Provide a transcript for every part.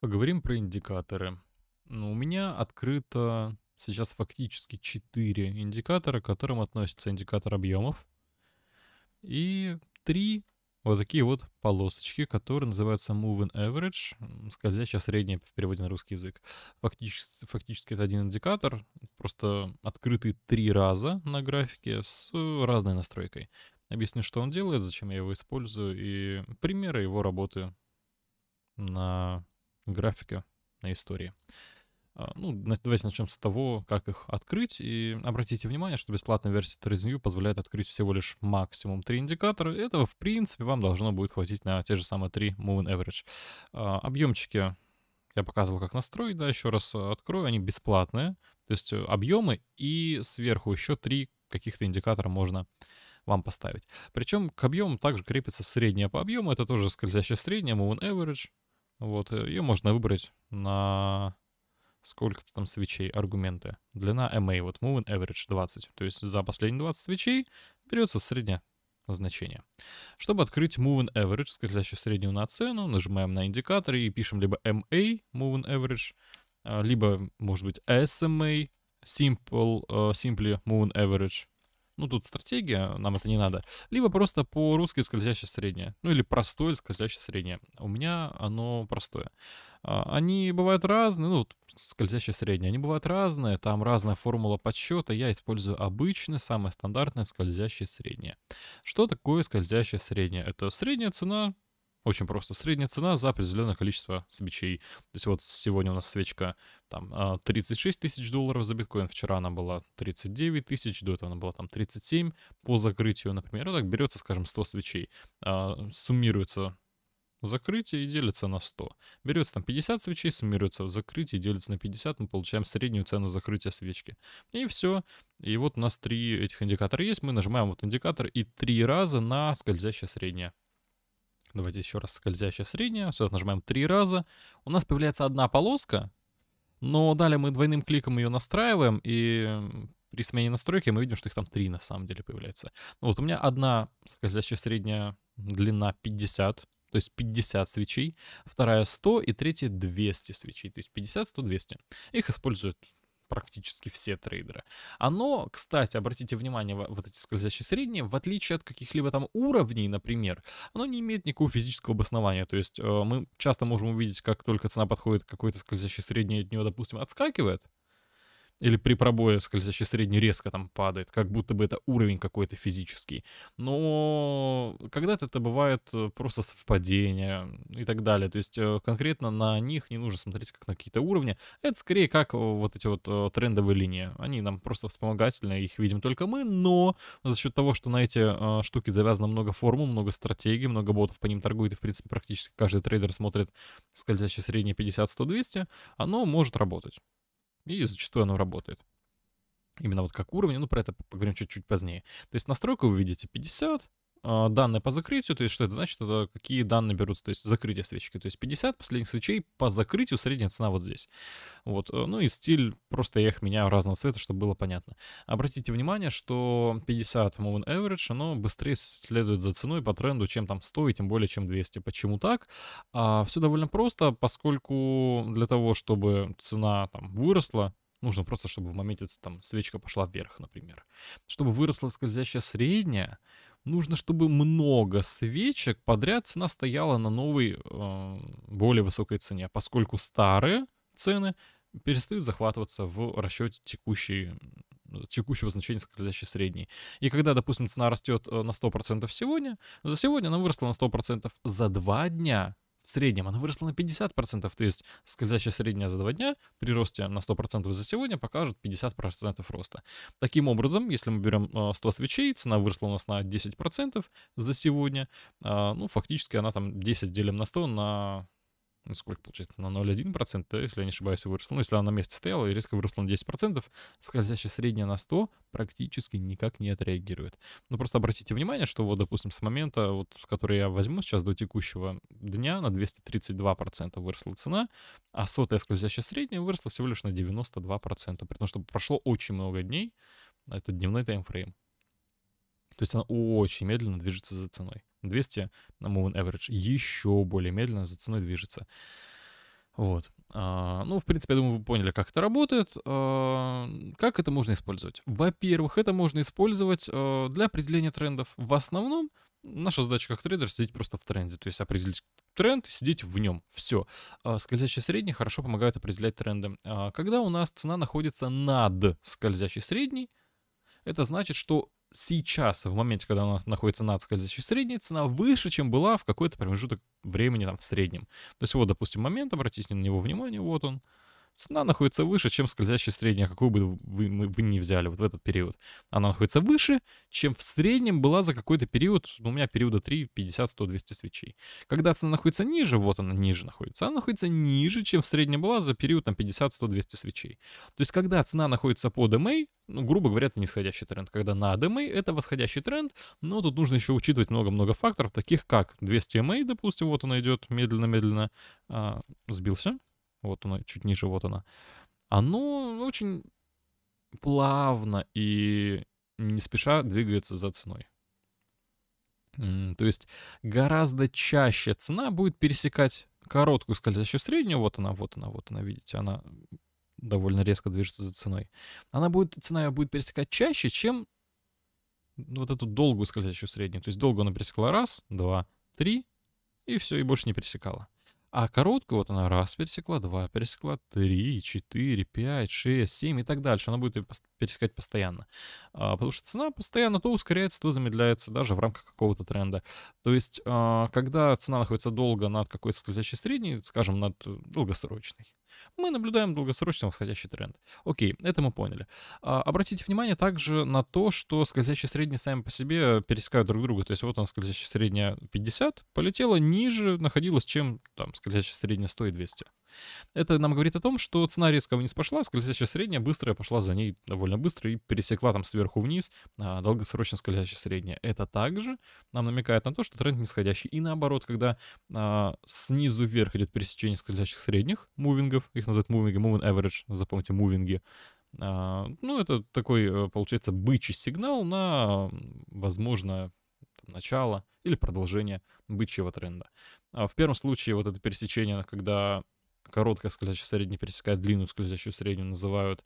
Поговорим про индикаторы. Ну, у меня открыто сейчас фактически 4 индикатора, к которым относится индикатор объемов. И 3 вот такие вот полосочки, которые называются Moving Average, скользящая средняя в переводе на русский язык. Фактически, фактически это один индикатор, просто открытый три раза на графике с разной настройкой. Объясню, что он делает, зачем я его использую и примеры его работы на графике на истории. А, ну, давайте начнем с того, как их открыть. И обратите внимание, что бесплатная версия TradeView позволяет открыть всего лишь максимум три индикатора. Этого, в принципе, вам должно будет хватить на те же самые три Moving Average. А, Объемчики я показывал, как настроить, да, еще раз открою. Они бесплатные, то есть э, объемы и сверху еще три каких-то индикатора можно вам поставить. Причем к объему также крепится средняя по объему, это тоже скользящая средняя, moving average, вот, э, ее можно выбрать на сколько-то там свечей аргументы. Длина MA, вот Moving Average 20. То есть за последние 20 свечей берется среднее значение. Чтобы открыть Moving Average, скользящую среднюю на цену, нажимаем на индикатор и пишем либо MA, Moving Average, э, либо, может быть, SMA, Simple, uh, Simply Moving Average ну тут стратегия, нам это не надо, либо просто по-русски скользящее среднее, ну или простое скользящее среднее. У меня оно простое. А, они бывают разные, ну, скользящие средние, они бывают разные, там разная формула подсчета, я использую обычное, самое стандартное скользящее среднее. Что такое скользящее среднее? Это средняя цена очень просто. Средняя цена за определенное количество свечей. То есть вот сегодня у нас свечка там 36 а, тысяч долларов за биткоин, вчера она была 39 тысяч, до этого она была там 37 по закрытию, например. А, и так берется, скажем, 100 свечей, суммируется закрытие и делится на 100. Берется там 50 свечей, суммируется в закрытии, делится на 50, мы получаем среднюю цену закрытия свечки. И все. И вот у нас три этих индикатора есть, мы нажимаем вот индикатор и три раза на скользящая средняя Давайте еще раз скользящая средняя. Все, нажимаем три раза. У нас появляется одна полоска, но далее мы двойным кликом ее настраиваем, и при смене настройки мы видим, что их там три на самом деле появляется. Ну вот у меня одна скользящая средняя длина 50, то есть 50 свечей, вторая 100 и третья 200 свечей, то есть 50, 100, 200. Их используют практически все трейдеры. Оно, кстати, обратите внимание, вот эти скользящие средние, в отличие от каких-либо там уровней, например, оно не имеет никакого физического обоснования. То есть э, мы часто можем увидеть, как только цена подходит к какой-то скользящей средней, от нее, допустим, отскакивает, или при пробое скользящий средний резко там падает, как будто бы это уровень какой-то физический. Но когда-то это бывает э, просто совпадение и так далее. То есть э, конкретно на них не нужно смотреть как на какие-то уровни. Это скорее как э, вот эти вот трендовые линии. Они нам просто вспомогательные, их видим только мы, но за счет того, что на эти штуки завязано много формул, много стратегий, много ботов по ним торгует, и в принципе практически каждый трейдер смотрит скользящий средний 50, 100, 200, оно может работать. И зачастую оно работает. Именно вот как уровни, ну про это поговорим чуть-чуть позднее. То есть настройку вы видите 50, а, данные по закрытию, то есть что это значит, это какие данные берутся, то есть закрытие свечки, то есть 50 последних свечей по закрытию, средняя цена вот здесь. Вот, э, ну и стиль, просто я их меняю разного цвета, чтобы было понятно. Обратите внимание, что 50 Moving Average, оно быстрее следует за ценой по тренду, чем там 100 и тем более, чем 200. Почему так? А, все довольно просто, поскольку для того, чтобы цена там выросла, Нужно просто, чтобы в моменте там свечка пошла вверх, например. Чтобы выросла скользящая средняя, нужно, чтобы много свечек подряд цена стояла на новой, э, более высокой цене, поскольку старые цены перестают захватываться в расчете текущей текущего значения скользящей средней. И когда, допустим, цена растет э, на 100% сегодня, за сегодня она выросла на 100%, за два дня среднем она выросла на 50%, то есть скользящая средняя за 2 дня при росте на 100% за сегодня покажет 50% роста. Таким образом, если мы берем 100 а, свечей, цена выросла у нас на 10% за сегодня, а, ну, фактически она там 10 делим на 100 на ну, сколько получается, на 0,1%, да, если я не ошибаюсь, выросла. Ну, если она на месте стояла и резко выросла на 10%, скользящая средняя на 100 практически никак не отреагирует. Ну, просто обратите внимание, что вот, допустим, с момента, вот, который я возьму сейчас до текущего дня, на 232% выросла цена, а сотая скользящая средняя выросла всего лишь на 92%, при том, что прошло очень много дней, это дневной таймфрейм. То есть она очень медленно движется за ценой. 200 на Moving Average еще более медленно за ценой движется. Вот. А, ну, в принципе, я думаю, вы поняли, как это работает. А, как это можно использовать? Во-первых, это можно использовать а, для определения трендов. В основном наша задача как трейдер сидеть просто в тренде, то есть определить тренд и сидеть в нем. Все. А, Скользящие средние хорошо помогают определять тренды. А, когда у нас цена находится над скользящей средней, это значит, что сейчас, в моменте, когда она находится над скользящей средней, цена выше, чем была в какой-то промежуток времени там в среднем. То есть вот, допустим, момент, обратите на него внимание, вот он, цена находится выше, чем скользящая средняя, а какую бы вы, вы, вы ни взяли вот в этот период. Она находится выше, чем в среднем была за какой-то период, ну, у меня периода 3, 50, 100, 200 свечей. Когда цена находится ниже, вот она ниже находится, она находится ниже, чем в среднем была за период там 50, 100, 200 свечей. То есть, когда цена находится под MA, ну, грубо говоря, это нисходящий тренд. Когда на DMA это восходящий тренд, но тут нужно еще учитывать много-много факторов, таких как 200 MA, допустим, вот она идет медленно-медленно, а, сбился, вот она, чуть ниже, вот она, оно очень плавно и не спеша двигается за ценой. То есть гораздо чаще цена будет пересекать короткую скользящую среднюю, вот она, вот она, вот она, видите, она довольно резко движется за ценой. Она будет, цена ее будет пересекать чаще, чем вот эту долгую скользящую среднюю. То есть долго она пересекла раз, два, три, и все, и больше не пересекала. А короткую вот она раз пересекла, два пересекла, три, четыре, пять, шесть, семь и так дальше. Она будет пересекать постоянно. А, потому что цена постоянно то ускоряется, то замедляется, даже в рамках какого-то тренда. То есть, а, когда цена находится долго над какой-то скользящей средней, скажем, над э, долгосрочной, мы наблюдаем долгосрочный восходящий тренд. Окей, это мы поняли. А, обратите внимание также на то, что скользящие средние сами по себе пересекают друг друга. То есть вот она скользящая средняя 50, полетела ниже, находилась, чем там скользящая средняя 100 и 200. Это нам говорит о том, что цена резко не пошла, скользящая средняя быстрая пошла за ней довольно быстро и пересекла там сверху вниз а, долгосрочно скользящая средняя. Это также нам намекает на то, что тренд нисходящий. И наоборот, когда а, снизу вверх идет пересечение скользящих средних мувингов, их называют мувинги, moving average, запомните, мувинги, а, ну, это такой, э, получается, бычий сигнал на, возможно, начало или продолжение бычьего тренда. А в первом случае вот это пересечение, когда короткая скользящая средняя пересекает длинную скользящую среднюю, называют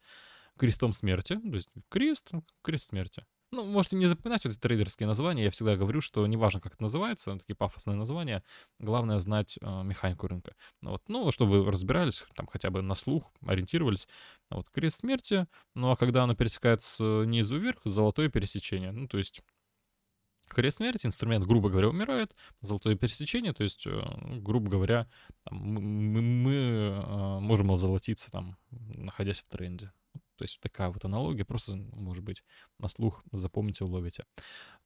крестом смерти. То есть крест, ну, крест смерти. Ну, можете не запоминать эти трейдерские названия. Я всегда говорю, что неважно, как это называется, такие пафосные названия, главное знать э, механику рынка. Ну, вот, ну, чтобы вы разбирались, там хотя бы на слух ориентировались. Вот крест смерти, ну а когда оно пересекается снизу э, вверх, золотое пересечение. Ну, то есть Крест смерти, инструмент, грубо говоря, умирает, золотое пересечение, то есть, э, грубо говоря, мы, мы, э, мы можем озолотиться там, находясь в тренде. То есть такая вот аналогия, просто, ну, может быть, на слух запомните, уловите.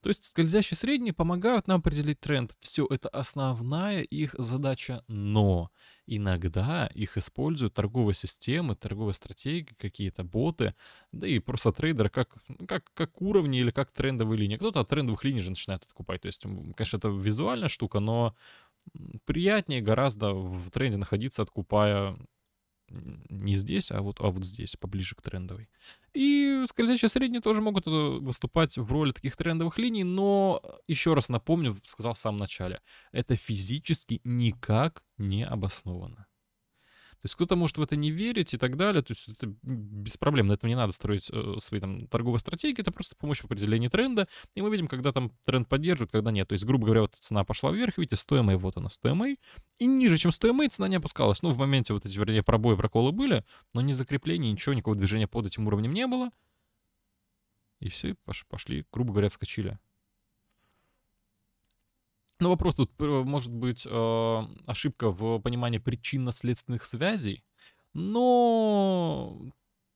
То есть скользящие средние помогают нам определить тренд. Все это основная их задача, но иногда их используют торговые системы, торговые стратегии, какие-то боты, да и просто трейдеры как, как, как уровни или как трендовые линии. Кто-то от трендовых линий же начинает откупать. То есть, конечно, это визуальная штука, но приятнее гораздо в тренде находиться, откупая не здесь, а вот, а вот здесь, поближе к трендовой. И скользящие средние тоже могут э, выступать в роли таких трендовых линий, но, э, еще раз напомню, сказал в самом начале, это физически никак не обосновано есть кто-то может в это не верить и так далее. То есть это без проблем, на этом не надо строить э, свои там торговые стратегии, это просто помощь в определении тренда. И мы видим, когда там тренд поддерживает, когда нет. То есть, грубо говоря, вот цена пошла вверх, видите, стоимая, вот она, стоимая. И ниже, чем стоимая, а, цена не опускалась. Ну, в моменте вот эти, вернее, пробои, проколы были, но ни закрепления, ничего, никакого движения под этим уровнем не было. И все, пошли, грубо говоря, скочили. Но ну, вопрос тут, э, может быть, э, ошибка в понимании причинно-следственных связей, но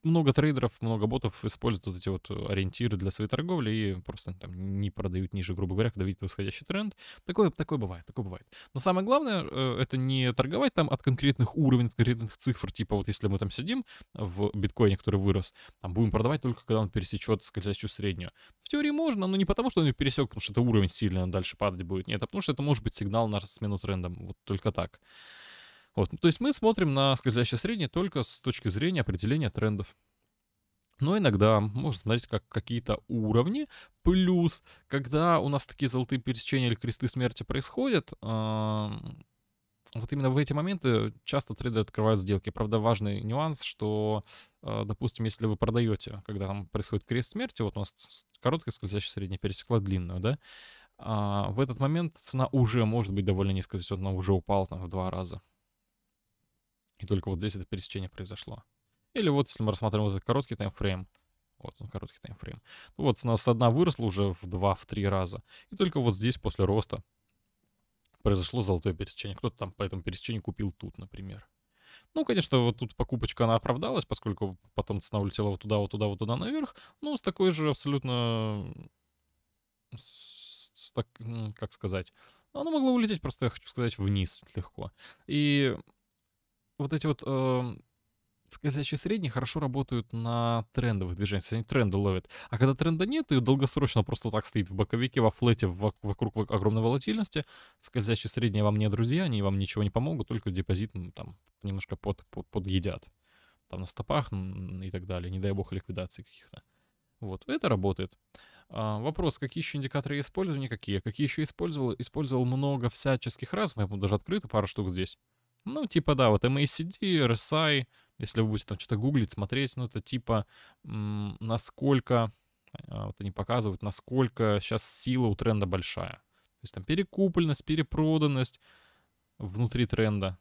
много трейдеров, много ботов используют вот эти вот э, ориентиры для своей торговли и просто там не продают ниже, грубо говоря, когда видят восходящий тренд. Такое, такое бывает, такое бывает. Но самое главное, э, это не торговать там от конкретных уровней, от конкретных цифр, типа вот если мы там сидим в биткоине, который вырос, там будем продавать только когда он пересечет скользящую среднюю. В теории можно, но не потому, что он ее пересек, потому что это уровень сильно дальше падать будет. Нет, а потому что это может быть сигнал на смену трендом. Вот только так. Вот. То есть мы смотрим на скользящее среднее только с точки зрения определения трендов. Но иногда можно смотреть как какие-то уровни. Плюс, когда у нас такие золотые пересечения или кресты смерти происходят, вот именно в эти моменты часто трейдеры открывают сделки. Правда, важный нюанс, что, а, допустим, если вы продаете, когда там происходит крест смерти, вот у нас короткая скользящая средняя пересекла длинную, да, а, в этот момент цена уже может быть довольно низкая, то есть она уже упала там в два раза. И только вот здесь это пересечение произошло. Или вот, если мы рассматриваем вот этот короткий таймфрейм, вот он, короткий таймфрейм. Ну вот, с со дна выросла уже в 2-3 раза. И только вот здесь, после роста, произошло золотое пересечение. Кто-то там по этому пересечению купил тут, например. Ну, конечно, вот тут покупочка, она оправдалась, поскольку потом цена улетела вот туда, вот туда, вот туда наверх. Ну, с такой же абсолютно... С, с так, как сказать... Она могла улететь просто, я хочу сказать, вниз легко. И вот эти вот э, скользящие средние хорошо работают на трендовых движениях, они тренды ловят. А когда тренда нет, и долгосрочно просто так стоит в боковике, во флете, в, вокруг огромной волатильности, скользящие средние вам не друзья, они вам ничего не помогут, только депозит ну, там немножко под, под, подъедят. Там на стопах и так далее, не дай бог ликвидации каких-то. Вот, это работает. А, вопрос, какие еще индикаторы я использую? Никакие. Какие еще использовал? Использовал много всяческих разных, я даже открыто пару штук здесь. Ну, типа, да, вот MACD, RSI, если вы будете там что-то гуглить, смотреть, ну, это типа, насколько, а, вот они показывают, насколько сейчас сила у тренда большая. То есть там перекупленность, перепроданность внутри тренда.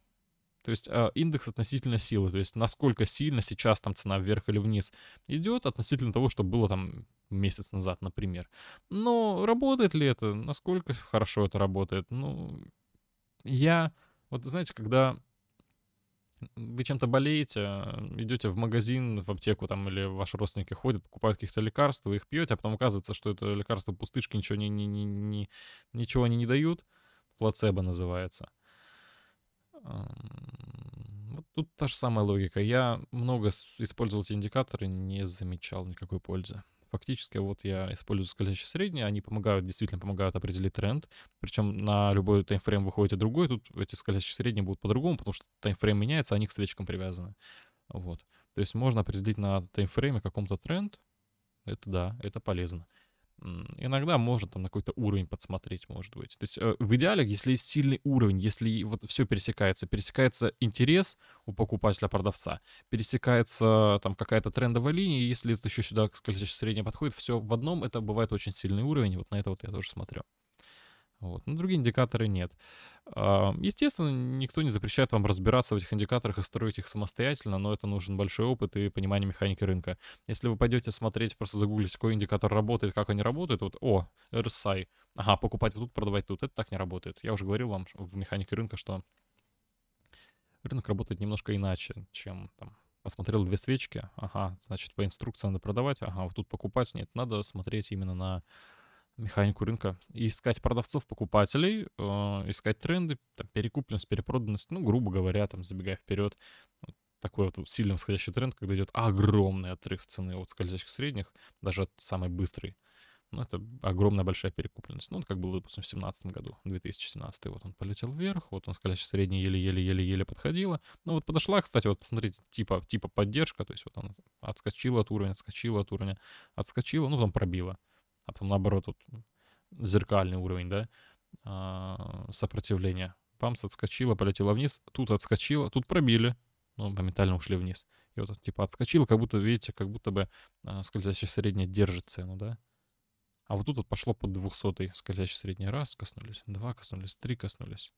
То есть а, индекс относительно силы, то есть насколько сильно сейчас там цена вверх или вниз идет относительно того, что было там месяц назад, например. Но работает ли это? Насколько хорошо это работает? Ну, я вот знаете, когда вы чем-то болеете, идете в магазин, в аптеку там, или ваши родственники ходят, покупают каких-то лекарств, вы их пьете, а потом оказывается, что это лекарства пустышки, ничего, не, не, не, не, ничего они не дают, плацебо называется. Вот тут та же самая логика. Я много использовал эти индикаторы, не замечал никакой пользы фактически вот я использую скользящие средние, они помогают, действительно помогают определить тренд. Причем на любой таймфрейм выходит и другой, тут эти скользящие средние будут по-другому, потому что таймфрейм меняется, а они к свечкам привязаны. Вот. То есть можно определить на таймфрейме каком-то тренд, это да, это полезно. Иногда можно там на какой-то уровень подсмотреть, может быть. То есть э, в идеале, если есть сильный уровень, если вот все пересекается, пересекается интерес у покупателя-продавца, пересекается там какая-то трендовая линия, если это еще сюда скользящее среднее подходит, все в одном, это бывает очень сильный уровень, вот на это вот я тоже смотрю. Вот. Но другие индикаторы нет. А, естественно, никто не запрещает вам разбираться в этих индикаторах и строить их самостоятельно, но это нужен большой опыт и понимание механики рынка. Если вы пойдете смотреть, просто загуглить, какой индикатор работает, как они работают, вот, о, RSI, ага, покупать тут, продавать тут, это так не работает. Я уже говорил вам в механике рынка, что рынок работает немножко иначе, чем там посмотрел две свечки, ага, значит, по инструкции надо продавать, ага, вот тут покупать, нет, надо смотреть именно на механику рынка искать продавцов, покупателей, э, искать тренды, там, перекупленность, перепроданность, ну, грубо говоря, там, забегая вперед, вот такой вот сильно восходящий тренд, когда идет огромный отрыв цены от скользящих средних, даже от самой быстрой. Ну, это огромная большая перекупленность. Ну, как было, допустим, в 2017 году, 2017. Вот он полетел вверх, вот он, скорее, средний еле-еле-еле-еле подходила. Ну, вот подошла, кстати, вот посмотрите, типа, типа поддержка, то есть вот он отскочила от уровня, отскочила от уровня, отскочила, ну, потом пробила а потом наоборот вот, зеркальный уровень, да, а, сопротивления. Памс отскочила, полетела вниз, тут отскочила, тут пробили, но моментально ушли вниз. И вот типа отскочила, как будто, видите, как будто бы а, скользящая средняя держит цену, да. А вот тут вот пошло под 200 скользящий средний раз, коснулись, два коснулись, три коснулись.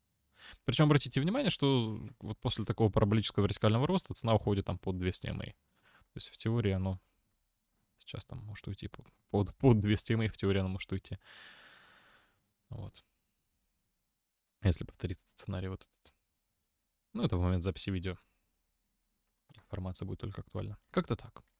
Причем обратите внимание, что вот после такого параболического вертикального роста цена уходит там под 200 МА. То есть в теории оно Сейчас там может уйти под, под 200 мейв, в теории она может уйти. Вот. Если повторится сценарий вот этот. Ну, это в момент записи видео. Информация будет только актуальна. Как-то так.